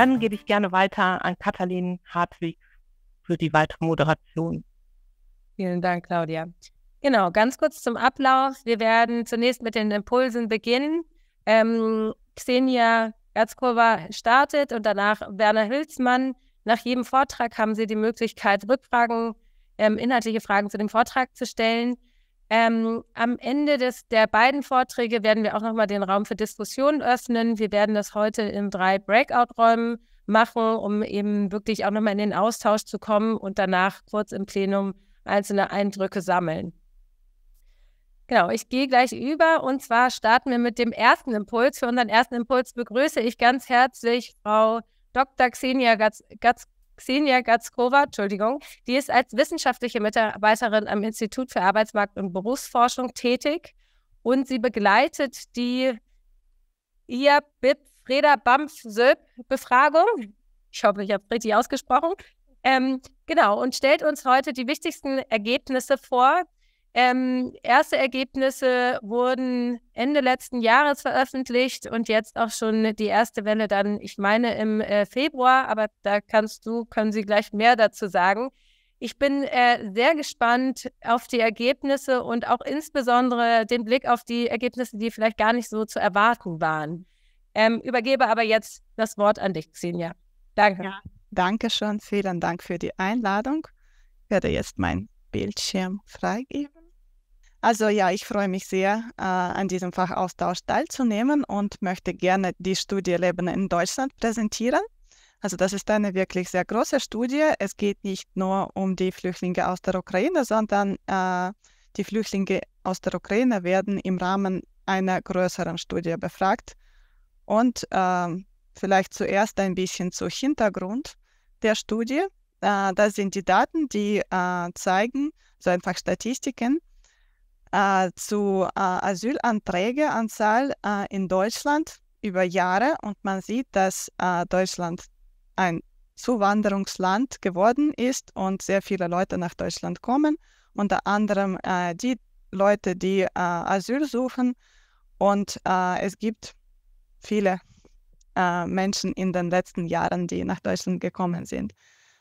Dann gebe ich gerne weiter an Katalin Hartwig für die weitere Moderation. Vielen Dank, Claudia. Genau, ganz kurz zum Ablauf. Wir werden zunächst mit den Impulsen beginnen. Ähm, Xenia Erzkova startet und danach Werner Hülsmann. Nach jedem Vortrag haben Sie die Möglichkeit, Rückfragen, ähm, inhaltliche Fragen zu dem Vortrag zu stellen. Ähm, am Ende des, der beiden Vorträge werden wir auch nochmal den Raum für Diskussionen öffnen. Wir werden das heute in drei Breakout-Räumen machen, um eben wirklich auch nochmal in den Austausch zu kommen und danach kurz im Plenum einzelne Eindrücke sammeln. Genau, ich gehe gleich über und zwar starten wir mit dem ersten Impuls. Für unseren ersten Impuls begrüße ich ganz herzlich Frau Dr. Xenia Gatz, Gatz Xenia Gatzkova, Entschuldigung, die ist als wissenschaftliche Mitarbeiterin am Institut für Arbeitsmarkt und Berufsforschung tätig und sie begleitet die bip Freda bamf söb befragung Ich hoffe, ich habe richtig ausgesprochen. Ähm, genau, und stellt uns heute die wichtigsten Ergebnisse vor, ähm, erste Ergebnisse wurden Ende letzten Jahres veröffentlicht und jetzt auch schon die erste Welle dann, ich meine im äh, Februar, aber da kannst du, können Sie gleich mehr dazu sagen. Ich bin äh, sehr gespannt auf die Ergebnisse und auch insbesondere den Blick auf die Ergebnisse, die vielleicht gar nicht so zu erwarten waren. Ähm, übergebe aber jetzt das Wort an dich, Xenia. Danke. Ja, danke schön. Vielen Dank für die Einladung. Ich werde jetzt mein Bildschirm freigeben. Also ja, ich freue mich sehr, äh, an diesem Fachaustausch teilzunehmen und möchte gerne die Studie Leben in Deutschland präsentieren. Also das ist eine wirklich sehr große Studie. Es geht nicht nur um die Flüchtlinge aus der Ukraine, sondern äh, die Flüchtlinge aus der Ukraine werden im Rahmen einer größeren Studie befragt. Und äh, vielleicht zuerst ein bisschen zu Hintergrund der Studie. Äh, das sind die Daten, die äh, zeigen, so einfach Statistiken, äh, zu äh, Asylanträgeanzahl äh, in Deutschland über Jahre und man sieht, dass äh, Deutschland ein Zuwanderungsland geworden ist und sehr viele Leute nach Deutschland kommen, unter anderem äh, die Leute, die äh, Asyl suchen und es gibt viele Menschen in den letzten Jahren, die nach Deutschland gekommen sind.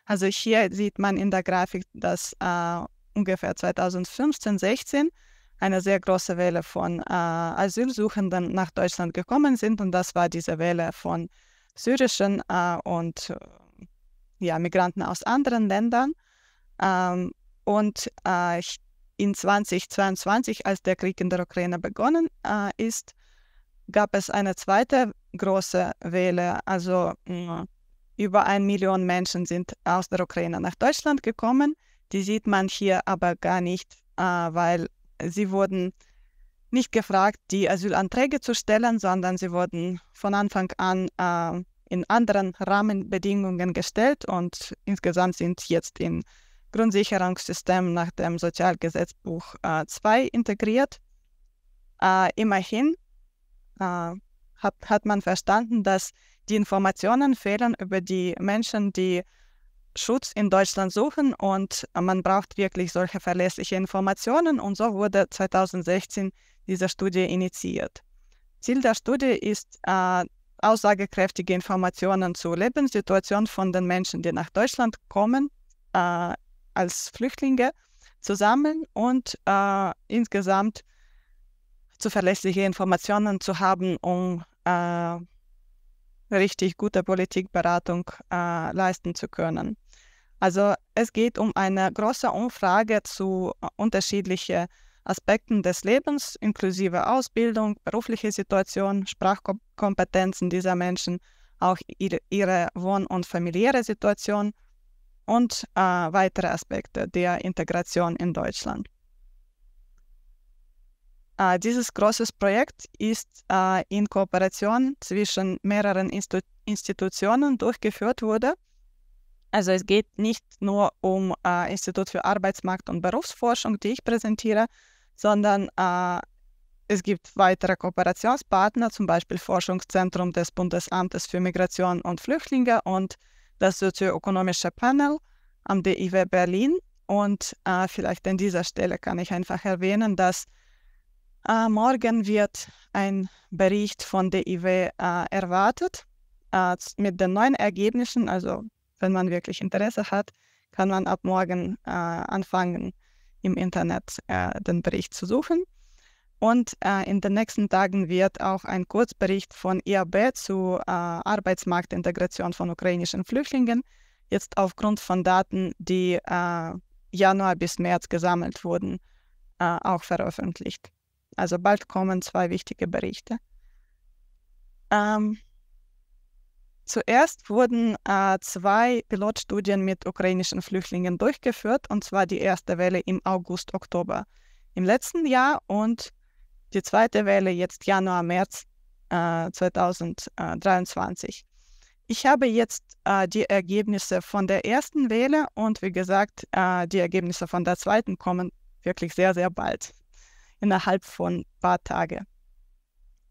Also hier sieht man in der Grafik, dass äh, ungefähr 2015, 16 eine sehr große Welle von äh, Asylsuchenden nach Deutschland gekommen sind. Und das war diese Welle von syrischen äh, und äh, ja, Migranten aus anderen Ländern. Ähm, und äh, in 2022, als der Krieg in der Ukraine begonnen äh, ist, gab es eine zweite große Welle. Also äh, über ein Million Menschen sind aus der Ukraine nach Deutschland gekommen. Die sieht man hier aber gar nicht, weil sie wurden nicht gefragt, die Asylanträge zu stellen, sondern sie wurden von Anfang an äh, in anderen Rahmenbedingungen gestellt und insgesamt sind jetzt in Grundsicherungssystem nach dem Sozialgesetzbuch 2 äh, integriert. Äh, immerhin äh, hat, hat man verstanden, dass die Informationen fehlen über die Menschen, die Schutz in Deutschland suchen und äh, man braucht wirklich solche verlässliche Informationen und so wurde 2016 diese Studie initiiert. Ziel der Studie ist, äh, aussagekräftige Informationen zur Lebenssituation von den Menschen, die nach Deutschland kommen, äh, als Flüchtlinge zu sammeln und äh, insgesamt zuverlässige Informationen zu haben, um äh, richtig gute Politikberatung äh, leisten zu können. Also es geht um eine große Umfrage zu äh, unterschiedlichen Aspekten des Lebens, inklusive Ausbildung, berufliche Situation, Sprachkompetenzen dieser Menschen, auch ihre, ihre Wohn- und familiäre Situation und äh, weitere Aspekte der Integration in Deutschland dieses große Projekt ist äh, in Kooperation zwischen mehreren Instu Institutionen durchgeführt wurde. Also es geht nicht nur um äh, Institut für Arbeitsmarkt und Berufsforschung, die ich präsentiere, sondern äh, es gibt weitere Kooperationspartner, zum Beispiel Forschungszentrum des Bundesamtes für Migration und Flüchtlinge und das sozioökonomische Panel am DIW Berlin. Und äh, vielleicht an dieser Stelle kann ich einfach erwähnen, dass äh, morgen wird ein Bericht von der IW äh, erwartet äh, mit den neuen Ergebnissen. Also wenn man wirklich Interesse hat, kann man ab morgen äh, anfangen, im Internet äh, den Bericht zu suchen. Und äh, in den nächsten Tagen wird auch ein Kurzbericht von IAB zur äh, Arbeitsmarktintegration von ukrainischen Flüchtlingen jetzt aufgrund von Daten, die äh, Januar bis März gesammelt wurden, auch veröffentlicht. Also bald kommen zwei wichtige Berichte. Ähm, zuerst wurden äh, zwei Pilotstudien mit ukrainischen Flüchtlingen durchgeführt, und zwar die erste Welle im August, Oktober im letzten Jahr und die zweite Welle jetzt Januar, März äh, 2023. Ich habe jetzt äh, die Ergebnisse von der ersten Welle und wie gesagt, äh, die Ergebnisse von der zweiten kommen wirklich sehr, sehr bald innerhalb von ein paar Tagen.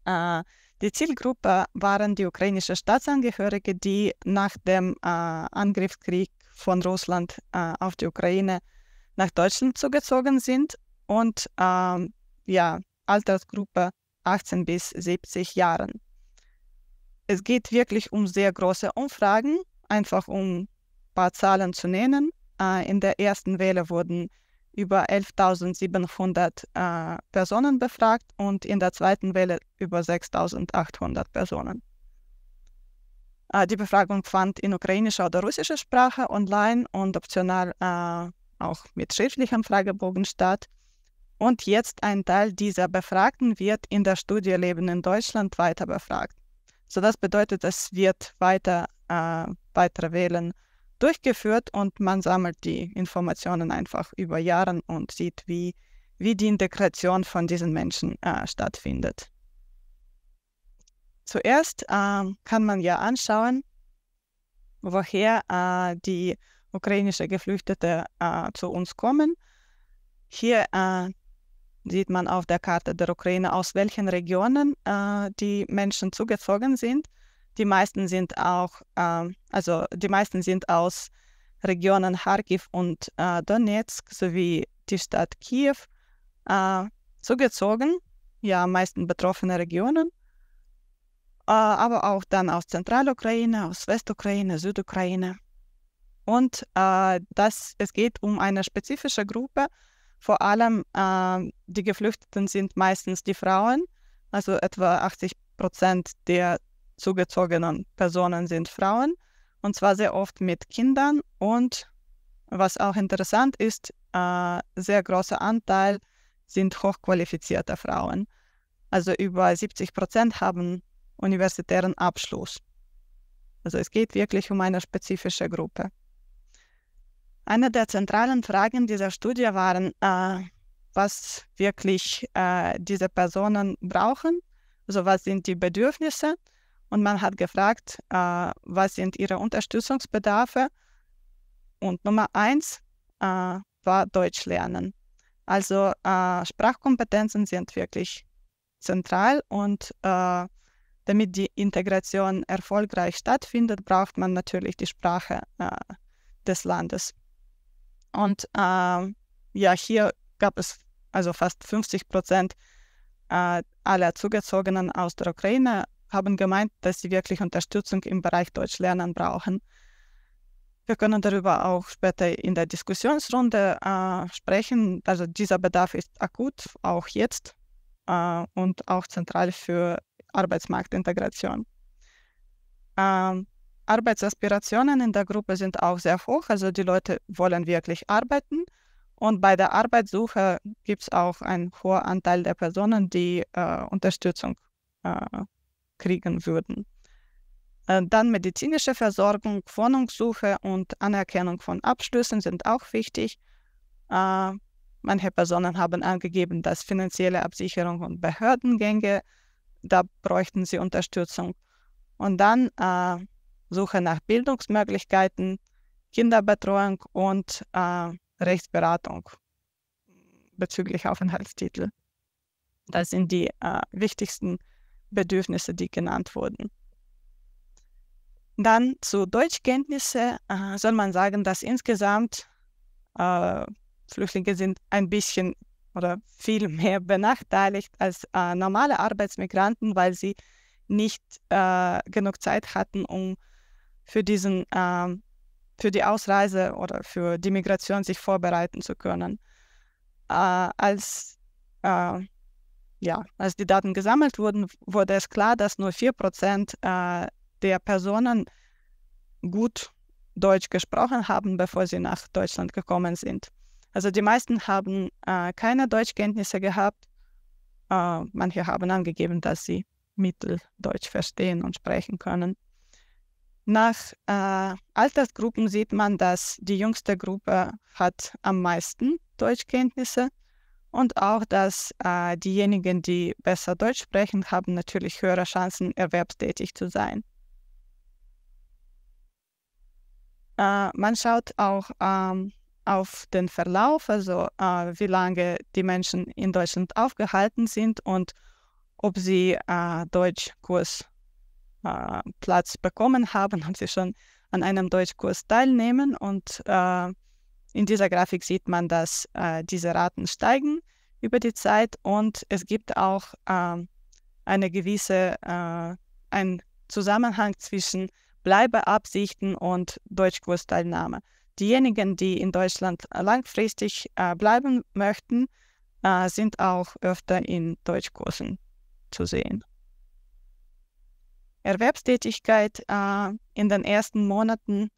Äh, die Zielgruppe waren die ukrainischen Staatsangehörigen, die nach dem äh, Angriffskrieg von Russland äh, auf die Ukraine nach Deutschland zugezogen sind und ähm, ja, Altersgruppe 18 bis 70 Jahren. Es geht wirklich um sehr große Umfragen, einfach um ein paar Zahlen zu nennen. Äh, in der ersten Welle wurden über 11.700 äh, Personen befragt und in der zweiten Welle über 6.800 Personen. Äh, die Befragung fand in ukrainischer oder russischer Sprache online und optional äh, auch mit schriftlichem Fragebogen statt. Und jetzt ein Teil dieser Befragten wird in der Studie Leben in Deutschland weiter befragt. So das bedeutet, es wird weiter äh, weitere Wählen durchgeführt und man sammelt die Informationen einfach über Jahre und sieht, wie, wie die Integration von diesen Menschen äh, stattfindet. Zuerst äh, kann man ja anschauen, woher äh, die ukrainische Geflüchtete äh, zu uns kommen. Hier äh, sieht man auf der Karte der Ukraine, aus welchen Regionen äh, die Menschen zugezogen sind. Die meisten sind auch, ähm, also die meisten sind aus Regionen Kharkiv und äh, Donetsk sowie die Stadt Kiew äh, zugezogen, ja, meisten betroffene Regionen, äh, aber auch dann aus Zentralukraine, aus Westukraine, Südukraine. Und äh, das, es geht um eine spezifische Gruppe, vor allem äh, die Geflüchteten sind meistens die Frauen, also etwa 80 Prozent der zugezogenen Personen sind Frauen und zwar sehr oft mit Kindern und was auch interessant ist, äh, sehr großer Anteil sind hochqualifizierte Frauen. Also über 70 Prozent haben universitären Abschluss. Also es geht wirklich um eine spezifische Gruppe. Eine der zentralen Fragen dieser Studie waren, äh, was wirklich äh, diese Personen brauchen, also was sind die Bedürfnisse und man hat gefragt, äh, was sind ihre Unterstützungsbedarfe? Und Nummer eins äh, war Deutsch lernen. Also äh, Sprachkompetenzen sind wirklich zentral und äh, damit die Integration erfolgreich stattfindet, braucht man natürlich die Sprache äh, des Landes. Und äh, ja, hier gab es also fast 50 Prozent aller Zugezogenen aus der Ukraine haben gemeint, dass sie wirklich Unterstützung im Bereich Deutschlernen brauchen. Wir können darüber auch später in der Diskussionsrunde äh, sprechen. Also dieser Bedarf ist akut, auch jetzt äh, und auch zentral für Arbeitsmarktintegration. Ähm, Arbeitsaspirationen in der Gruppe sind auch sehr hoch. Also die Leute wollen wirklich arbeiten. Und bei der Arbeitssuche gibt es auch einen hohen Anteil der Personen, die äh, Unterstützung äh, kriegen würden. Äh, dann medizinische Versorgung, Wohnungssuche und Anerkennung von Abschlüssen sind auch wichtig. Äh, manche Personen haben angegeben, dass finanzielle Absicherung und Behördengänge, da bräuchten sie Unterstützung. Und dann äh, Suche nach Bildungsmöglichkeiten, Kinderbetreuung und äh, Rechtsberatung bezüglich Aufenthaltstitel. Das sind die äh, wichtigsten Bedürfnisse, die genannt wurden. Dann zu Deutschkenntnisse äh, soll man sagen, dass insgesamt äh, Flüchtlinge sind ein bisschen oder viel mehr benachteiligt als äh, normale Arbeitsmigranten, weil sie nicht äh, genug Zeit hatten, um für diesen ähm, für die Ausreise oder für die Migration sich vorbereiten zu können. Äh, als äh, ja, als die Daten gesammelt wurden, wurde es klar, dass nur 4% äh, der Personen gut Deutsch gesprochen haben, bevor sie nach Deutschland gekommen sind. Also die meisten haben äh, keine Deutschkenntnisse gehabt. Äh, manche haben angegeben, dass sie Mitteldeutsch verstehen und sprechen können. Nach äh, Altersgruppen sieht man, dass die jüngste Gruppe hat am meisten Deutschkenntnisse hat und auch, dass äh, diejenigen, die besser Deutsch sprechen, haben natürlich höhere Chancen, erwerbstätig zu sein. Äh, man schaut auch ähm, auf den Verlauf, also äh, wie lange die Menschen in Deutschland aufgehalten sind und ob sie äh, Deutschkursplatz äh, bekommen haben, ob sie schon an einem Deutschkurs teilnehmen und äh, in dieser Grafik sieht man, dass äh, diese Raten steigen über die Zeit und es gibt auch äh, eine gewisse, äh, einen Zusammenhang zwischen Bleibeabsichten und Deutschkursteilnahme. Diejenigen, die in Deutschland langfristig äh, bleiben möchten, äh, sind auch öfter in Deutschkursen zu sehen. Erwerbstätigkeit äh, in den ersten Monaten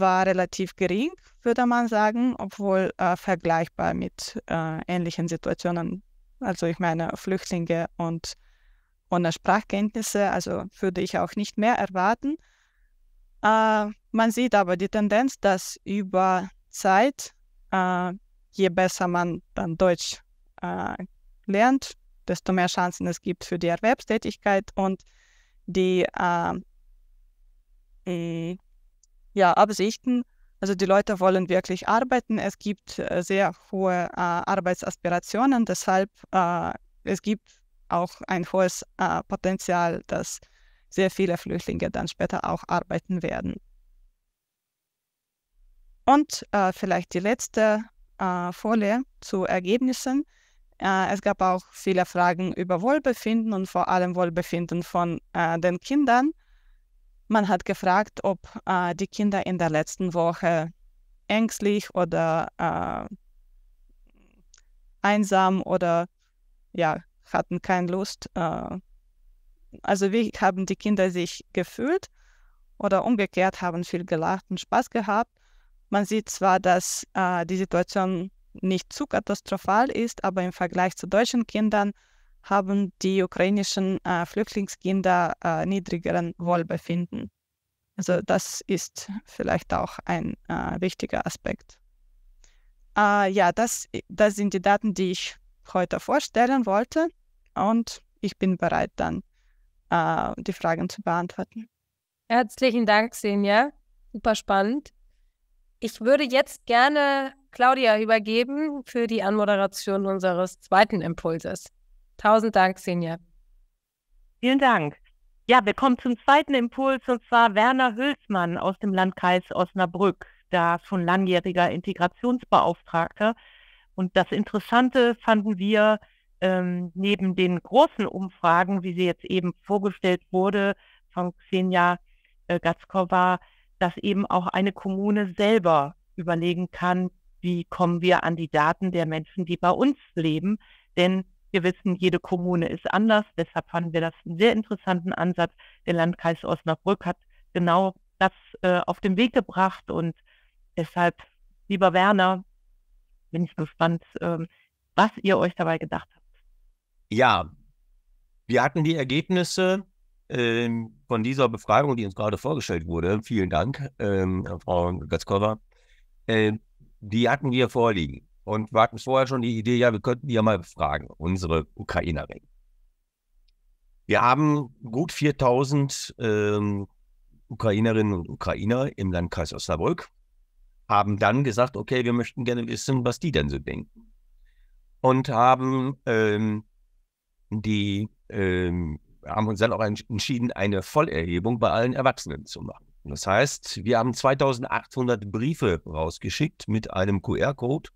war relativ gering, würde man sagen, obwohl äh, vergleichbar mit äh, ähnlichen Situationen. Also ich meine Flüchtlinge und ohne Sprachkenntnisse, also würde ich auch nicht mehr erwarten. Äh, man sieht aber die Tendenz, dass über Zeit, äh, je besser man dann Deutsch äh, lernt, desto mehr Chancen es gibt für die Erwerbstätigkeit und die äh, ja, Absichten. Also die Leute wollen wirklich arbeiten. Es gibt äh, sehr hohe äh, Arbeitsaspirationen. Deshalb äh, es gibt auch ein hohes äh, Potenzial, dass sehr viele Flüchtlinge dann später auch arbeiten werden. Und äh, vielleicht die letzte äh, Folie zu Ergebnissen. Äh, es gab auch viele Fragen über Wohlbefinden und vor allem Wohlbefinden von äh, den Kindern. Man hat gefragt, ob äh, die Kinder in der letzten Woche ängstlich oder äh, einsam oder ja, hatten keine Lust. Äh, also wie haben die Kinder sich gefühlt oder umgekehrt haben viel gelacht und Spaß gehabt. Man sieht zwar, dass äh, die Situation nicht zu katastrophal ist, aber im Vergleich zu deutschen Kindern haben die ukrainischen äh, Flüchtlingskinder äh, niedrigeren Wohlbefinden. Also das ist vielleicht auch ein äh, wichtiger Aspekt. Äh, ja, das, das sind die Daten, die ich heute vorstellen wollte und ich bin bereit dann äh, die Fragen zu beantworten. Herzlichen Dank, Senja. Super spannend. Ich würde jetzt gerne Claudia übergeben für die Anmoderation unseres zweiten Impulses. Tausend Dank, Senja. Vielen Dank. Ja, wir kommen zum zweiten Impuls und zwar Werner Hülsmann aus dem Landkreis Osnabrück, da schon langjähriger Integrationsbeauftragter. Und das Interessante fanden wir ähm, neben den großen Umfragen, wie sie jetzt eben vorgestellt wurde von Xenia äh, Gatzkova, dass eben auch eine Kommune selber überlegen kann, wie kommen wir an die Daten der Menschen, die bei uns leben. Denn wir wissen, jede Kommune ist anders. Deshalb fanden wir das einen sehr interessanten Ansatz. Der Landkreis Osnabrück hat genau das äh, auf den Weg gebracht. Und deshalb, lieber Werner, bin ich gespannt, äh, was ihr euch dabei gedacht habt. Ja, wir hatten die Ergebnisse äh, von dieser Befragung, die uns gerade vorgestellt wurde. Vielen Dank, ähm, Frau Gatzkova. Ähm, die hatten wir vorliegen und wir hatten vorher schon die Idee, ja, wir könnten die ja mal befragen, unsere Ukrainerin. Wir haben gut 4000 ähm, Ukrainerinnen und Ukrainer im Landkreis Osnabrück, haben dann gesagt, okay, wir möchten gerne wissen, was die denn so denken. Und haben ähm, die ähm, haben uns dann auch entschieden, eine Vollerhebung bei allen Erwachsenen zu machen. Das heißt, wir haben 2800 Briefe rausgeschickt mit einem QR-Code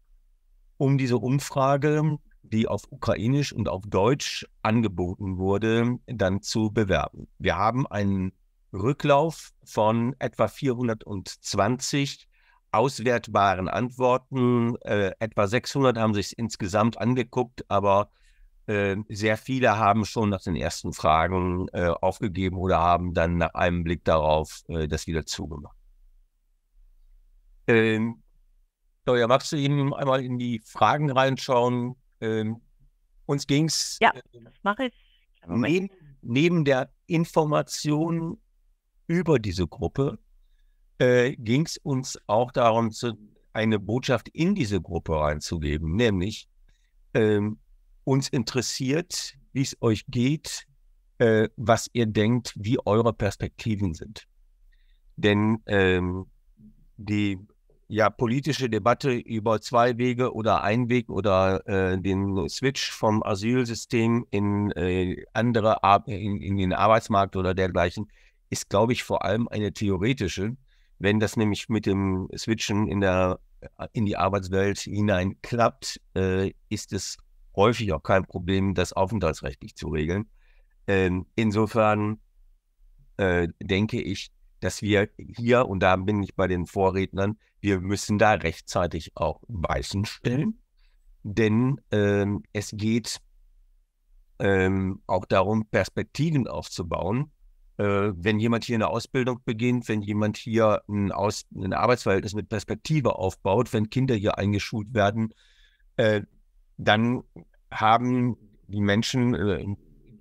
um diese Umfrage, die auf Ukrainisch und auf Deutsch angeboten wurde, dann zu bewerben. Wir haben einen Rücklauf von etwa 420 auswertbaren Antworten. Äh, etwa 600 haben sich insgesamt angeguckt, aber äh, sehr viele haben schon nach den ersten Fragen äh, aufgegeben oder haben dann nach einem Blick darauf äh, das wieder zugemacht. Ähm, Claudia, magst du Ihnen einmal in die Fragen reinschauen? Ähm, uns ging es ja, äh, neben, neben, der Information über diese Gruppe äh, ging es uns auch darum, zu, eine Botschaft in diese Gruppe reinzugeben, nämlich ähm, uns interessiert, wie es euch geht, äh, was ihr denkt, wie eure Perspektiven sind. Denn ähm, die ja politische Debatte über zwei Wege oder ein Weg oder äh, den Switch vom Asylsystem in äh, andere Ar in, in, den Arbeitsmarkt oder dergleichen ist, glaube ich, vor allem eine theoretische. Wenn das nämlich mit dem Switchen in der äh, in die Arbeitswelt hinein klappt, äh, ist es häufig auch kein Problem, das aufenthaltsrechtlich zu regeln. Ähm, insofern äh, denke ich, dass wir hier, und da bin ich bei den Vorrednern, wir müssen da rechtzeitig auch Weißen stellen, denn ähm, es geht ähm, auch darum, Perspektiven aufzubauen. Äh, wenn jemand hier eine Ausbildung beginnt, wenn jemand hier ein, Aus-, ein Arbeitsverhältnis mit Perspektive aufbaut, wenn Kinder hier eingeschult werden, äh, dann haben die Menschen, äh,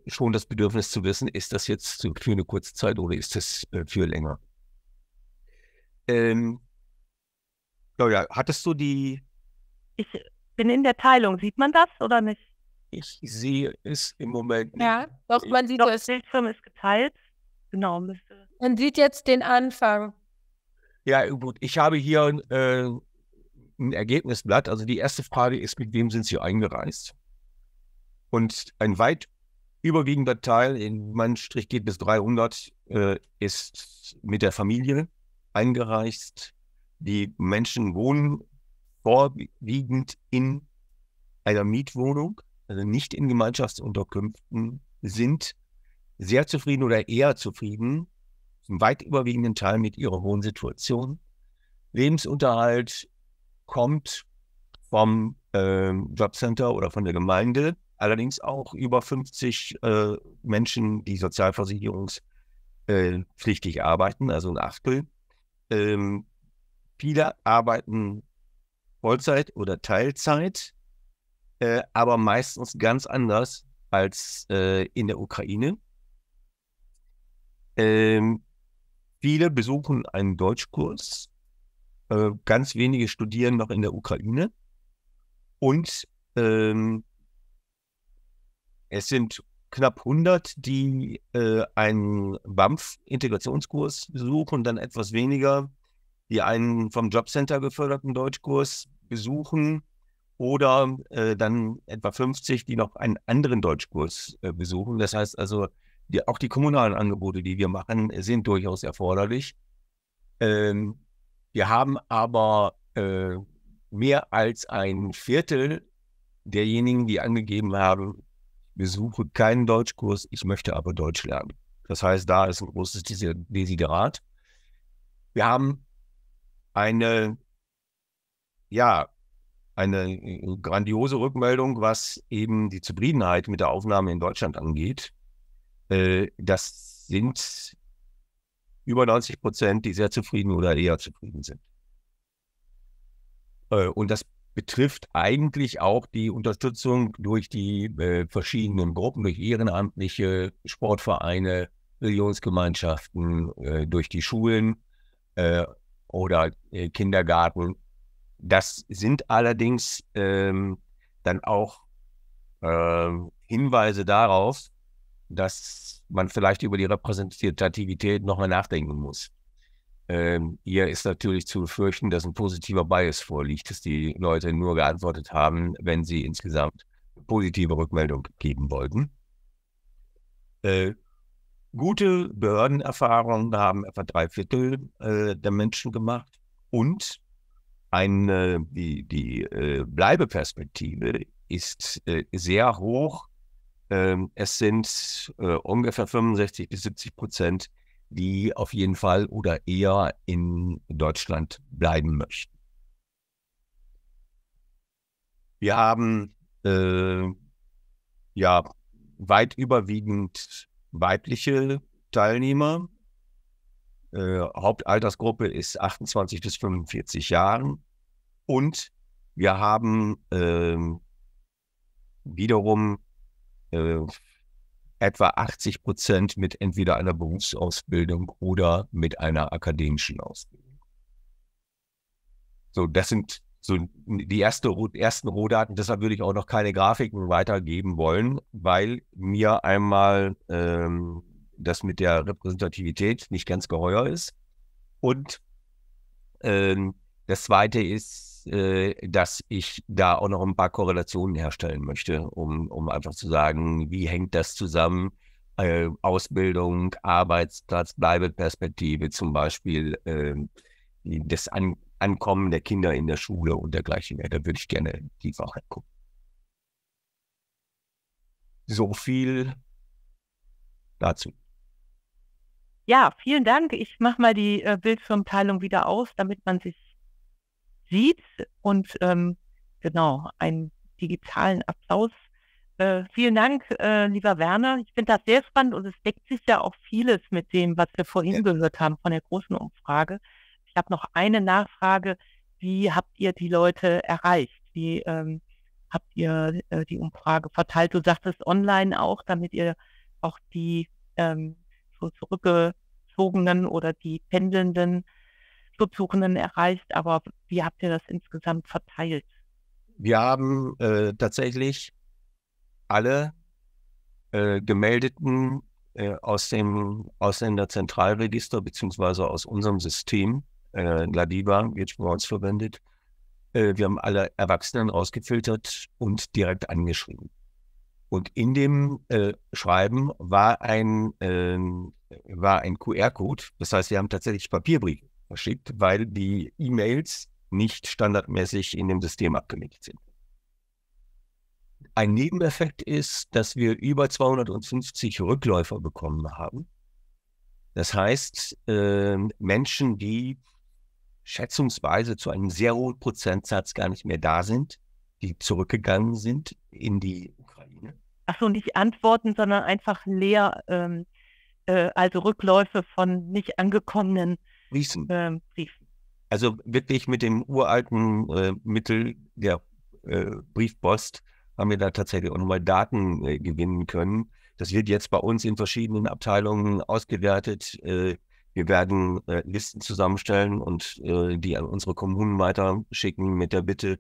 schon das Bedürfnis zu wissen, ist das jetzt für eine kurze Zeit oder ist das äh, für länger? Ähm, Claudia, hattest du die... Ich bin in der Teilung. Sieht man das oder nicht? Ich sehe es im Moment nicht. Ja, doch, man sieht doch, es. Der Bildschirm ist geteilt. Genau, müsste. Man sieht jetzt den Anfang. Ja, gut. Ich habe hier äh, ein Ergebnisblatt. Also die erste Frage ist, mit wem sind Sie eingereist? Und ein weit überwiegender Teil, in meinem Strich geht bis 300, äh, ist mit der Familie eingereist. Die Menschen wohnen vorwiegend in einer Mietwohnung, also nicht in Gemeinschaftsunterkünften, sind sehr zufrieden oder eher zufrieden, zum weit überwiegenden Teil mit ihrer hohen Situation. Lebensunterhalt kommt vom äh, Jobcenter oder von der Gemeinde allerdings auch über 50 äh, Menschen, die sozialversicherungspflichtig arbeiten, also ein Achtel. Ähm, viele arbeiten Vollzeit oder Teilzeit, äh, aber meistens ganz anders als äh, in der Ukraine. Ähm, viele besuchen einen Deutschkurs, äh, ganz wenige studieren noch in der Ukraine und ähm, es sind knapp 100, die äh, einen BAMF-Integrationskurs besuchen, dann etwas weniger, die einen vom Jobcenter geförderten Deutschkurs besuchen oder äh, dann etwa 50, die noch einen anderen Deutschkurs äh, besuchen. Das heißt also, die, auch die kommunalen Angebote, die wir machen, sind durchaus erforderlich. Ähm, wir haben aber äh, mehr als ein Viertel derjenigen, die angegeben haben, besuche keinen Deutschkurs, ich möchte aber Deutsch lernen. Das heißt, da ist ein großes Desiderat. Wir haben eine, ja, eine äh, grandiose Rückmeldung, was eben die Zufriedenheit mit der Aufnahme in Deutschland angeht. Äh, das sind über 90 Prozent, die sehr zufrieden oder eher zufrieden sind. Äh, und das betrifft eigentlich auch die Unterstützung durch die äh, verschiedenen Gruppen, durch ehrenamtliche Sportvereine, Religionsgemeinschaften, äh, durch die Schulen äh, oder äh, Kindergarten. Das sind allerdings ähm, dann auch ähm, Hinweise darauf, dass man vielleicht über die Repräsentativität nochmal nachdenken muss. Ähm, hier ist natürlich zu befürchten, dass ein positiver Bias vorliegt, dass die Leute nur geantwortet haben, wenn sie insgesamt positive Rückmeldung geben wollten. Äh, gute Behördenerfahrungen haben etwa drei Viertel äh, der Menschen gemacht und eine, äh, die, die äh, Bleibeperspektive ist äh, sehr hoch. Ähm, es sind äh, ungefähr 65 bis 70 Prozent die auf jeden Fall oder eher in Deutschland bleiben möchten. Wir haben äh, ja weit überwiegend weibliche Teilnehmer. Äh, Hauptaltersgruppe ist 28 bis 45 Jahren. Und wir haben äh, wiederum äh, etwa 80 Prozent mit entweder einer Berufsausbildung oder mit einer akademischen Ausbildung. So, das sind so die erste, ersten Rohdaten. Deshalb würde ich auch noch keine Grafiken weitergeben wollen, weil mir einmal ähm, das mit der Repräsentativität nicht ganz geheuer ist. Und ähm, das zweite ist, äh, dass ich da auch noch ein paar Korrelationen herstellen möchte, um, um einfach zu sagen, wie hängt das zusammen? Äh, Ausbildung, Arbeitsplatz, Bleibeperspektive zum Beispiel, äh, das An Ankommen der Kinder in der Schule und dergleichen mehr. Da würde ich gerne tiefer reingucken. So viel dazu. Ja, vielen Dank. Ich mache mal die äh, Bildschirmteilung wieder aus, damit man sich sieht und ähm, genau einen digitalen Applaus. Äh, vielen Dank, äh, lieber Werner. Ich finde das sehr spannend und es deckt sich ja auch vieles mit dem, was wir vorhin ja. gehört haben von der großen Umfrage. Ich habe noch eine Nachfrage. Wie habt ihr die Leute erreicht? Wie ähm, habt ihr äh, die Umfrage verteilt? Du sagtest online auch, damit ihr auch die ähm, so zurückgezogenen oder die Pendelnden Schutzsuchenden erreicht, aber wie habt ihr das insgesamt verteilt? Wir haben äh, tatsächlich alle äh, gemeldeten äh, aus dem Ausländerzentralregister beziehungsweise aus unserem System, äh, Gladiva wird bei uns verwendet, äh, wir haben alle Erwachsenen rausgefiltert und direkt angeschrieben. Und in dem äh, Schreiben war ein, äh, war ein QR-Code. Das heißt, wir haben tatsächlich Papierbriefe verschickt, weil die E-Mails nicht standardmäßig in dem System abgelegt sind. Ein Nebeneffekt ist, dass wir über 250 Rückläufer bekommen haben. Das heißt, äh, Menschen, die schätzungsweise zu einem sehr hohen Prozentsatz gar nicht mehr da sind, die zurückgegangen sind in die Ukraine. Achso, nicht antworten, sondern einfach leer, ähm, äh, also Rückläufe von nicht angekommenen Riefen. Ähm, Riefen. Also wirklich mit dem uralten äh, Mittel der äh, Briefpost haben wir da tatsächlich auch nochmal Daten äh, gewinnen können. Das wird jetzt bei uns in verschiedenen Abteilungen ausgewertet. Äh, wir werden äh, Listen zusammenstellen und äh, die an unsere Kommunen weiterschicken mit der Bitte,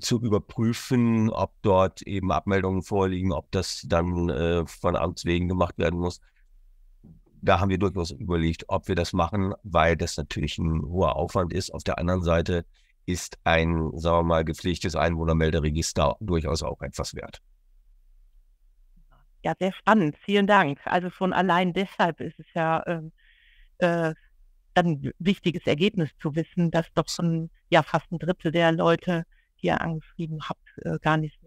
zu überprüfen, ob dort eben Abmeldungen vorliegen, ob das dann äh, von Amts wegen gemacht werden muss da haben wir durchaus überlegt, ob wir das machen, weil das natürlich ein hoher Aufwand ist. Auf der anderen Seite ist ein, sagen wir mal, gepflegtes Einwohnermelderegister durchaus auch etwas wert. Ja, sehr spannend. Vielen Dank. Also schon allein deshalb ist es ja ähm, äh, dann ein wichtiges Ergebnis zu wissen, dass doch schon ja, fast ein Drittel der Leute, die ihr angeschrieben habt, äh, gar nicht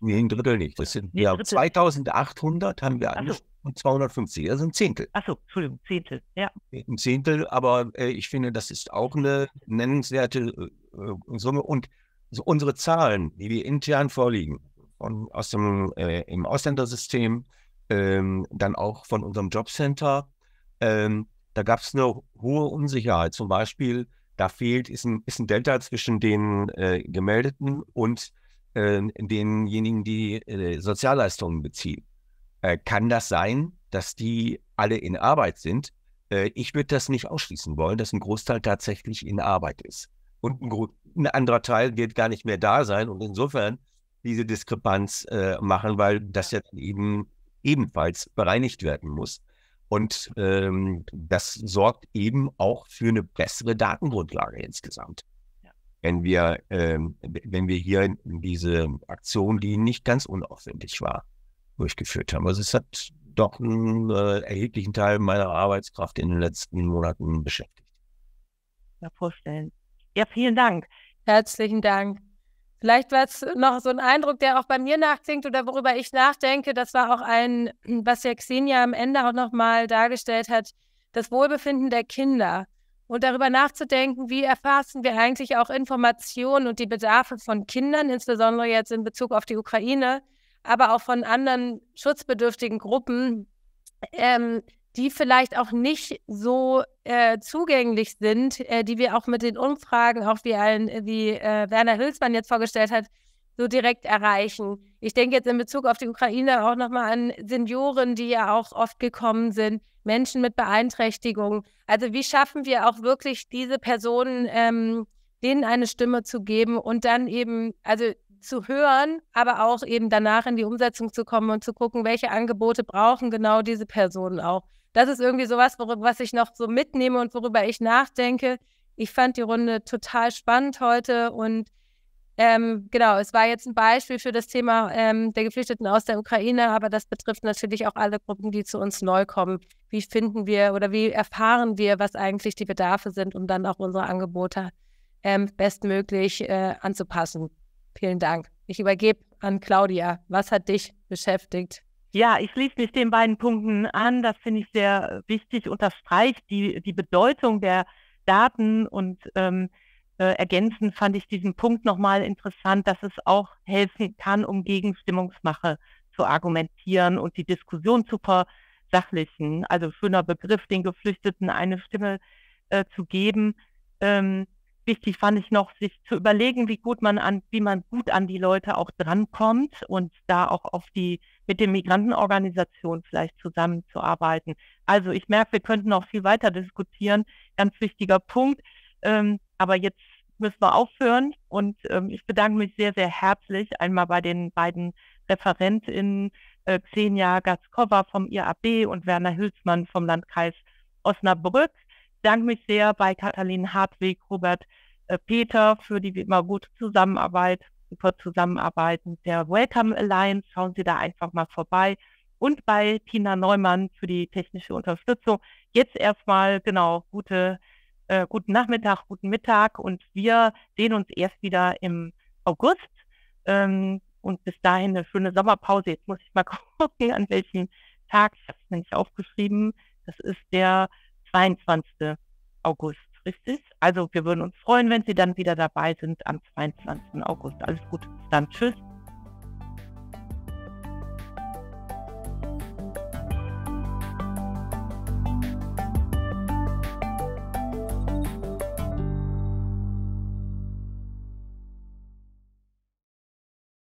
Nee, ein Drittel nicht. Das sind, nee, ja, 2800 haben wir angesprochen so. und 250, also ein Zehntel. Achso, Entschuldigung, Zehntel, ja. Ein Zehntel, aber äh, ich finde, das ist auch eine nennenswerte äh, äh, Summe. Und so unsere Zahlen, die wir intern vorliegen, von, aus dem äh, im Ausländersystem, ähm, dann auch von unserem Jobcenter, ähm, da gab es eine hohe Unsicherheit. Zum Beispiel, da fehlt, ist ein, ist ein Delta zwischen den äh, Gemeldeten und äh, denjenigen, die äh, Sozialleistungen beziehen. Äh, kann das sein, dass die alle in Arbeit sind? Äh, ich würde das nicht ausschließen wollen, dass ein Großteil tatsächlich in Arbeit ist. Und ein, ein anderer Teil wird gar nicht mehr da sein und insofern diese Diskrepanz äh, machen, weil das ja eben ebenfalls bereinigt werden muss. Und ähm, das sorgt eben auch für eine bessere Datengrundlage insgesamt wenn wir, ähm, wenn wir hier diese Aktion, die nicht ganz unaufwendig war, durchgeführt haben. Also es hat doch einen äh, erheblichen Teil meiner Arbeitskraft in den letzten Monaten beschäftigt. Ja, vorstellen. Ja, vielen Dank. Herzlichen Dank. Vielleicht war es noch so ein Eindruck, der auch bei mir nachklingt oder worüber ich nachdenke. Das war auch ein, was ja Xenia am Ende auch nochmal dargestellt hat, das Wohlbefinden der Kinder und darüber nachzudenken, wie erfassen wir eigentlich auch Informationen und die Bedarfe von Kindern, insbesondere jetzt in Bezug auf die Ukraine, aber auch von anderen schutzbedürftigen Gruppen, ähm, die vielleicht auch nicht so äh, zugänglich sind, äh, die wir auch mit den Umfragen, auch wie, ein, wie äh, Werner Hülsmann jetzt vorgestellt hat, so direkt erreichen. Ich denke jetzt in Bezug auf die Ukraine auch nochmal an Senioren, die ja auch oft gekommen sind, Menschen mit Beeinträchtigungen. Also wie schaffen wir auch wirklich diese Personen, ähm, denen eine Stimme zu geben und dann eben, also zu hören, aber auch eben danach in die Umsetzung zu kommen und zu gucken, welche Angebote brauchen genau diese Personen auch. Das ist irgendwie sowas, worüber, was ich noch so mitnehme und worüber ich nachdenke. Ich fand die Runde total spannend heute und ähm, genau, es war jetzt ein Beispiel für das Thema ähm, der Geflüchteten aus der Ukraine, aber das betrifft natürlich auch alle Gruppen, die zu uns neu kommen. Wie finden wir oder wie erfahren wir, was eigentlich die Bedarfe sind, um dann auch unsere Angebote ähm, bestmöglich äh, anzupassen? Vielen Dank. Ich übergebe an Claudia. Was hat dich beschäftigt? Ja, ich schließe mich den beiden Punkten an. Das finde ich sehr wichtig, unterstreicht die, die Bedeutung der Daten und ähm, äh, ergänzend fand ich diesen Punkt nochmal interessant, dass es auch helfen kann, um gegen Stimmungsmache zu argumentieren und die Diskussion zu versachlichen. Also schöner Begriff, den Geflüchteten eine Stimme äh, zu geben. Ähm, wichtig fand ich noch, sich zu überlegen, wie gut man an, wie man gut an die Leute auch drankommt und da auch auf die, mit den Migrantenorganisationen vielleicht zusammenzuarbeiten. Also ich merke, wir könnten noch viel weiter diskutieren. Ganz wichtiger Punkt. Ähm, aber jetzt müssen wir aufhören und ähm, ich bedanke mich sehr, sehr herzlich einmal bei den beiden ReferentInnen äh, Xenia Gatzkova vom IAB und Werner Hülsmann vom Landkreis Osnabrück. Ich bedanke mich sehr bei Katalin Hartwig, Robert äh, Peter für die wie immer gute Zusammenarbeit, super Zusammenarbeit mit der Welcome Alliance. Schauen Sie da einfach mal vorbei. Und bei Tina Neumann für die technische Unterstützung. Jetzt erstmal, genau, gute äh, guten Nachmittag, guten Mittag und wir sehen uns erst wieder im August. Ähm, und bis dahin eine schöne Sommerpause. Jetzt muss ich mal gucken, an welchem Tag. Ich habe es nämlich aufgeschrieben. Das ist der 22. August, richtig? Also wir würden uns freuen, wenn Sie dann wieder dabei sind am 22. August. Alles Gute, bis dann. Tschüss.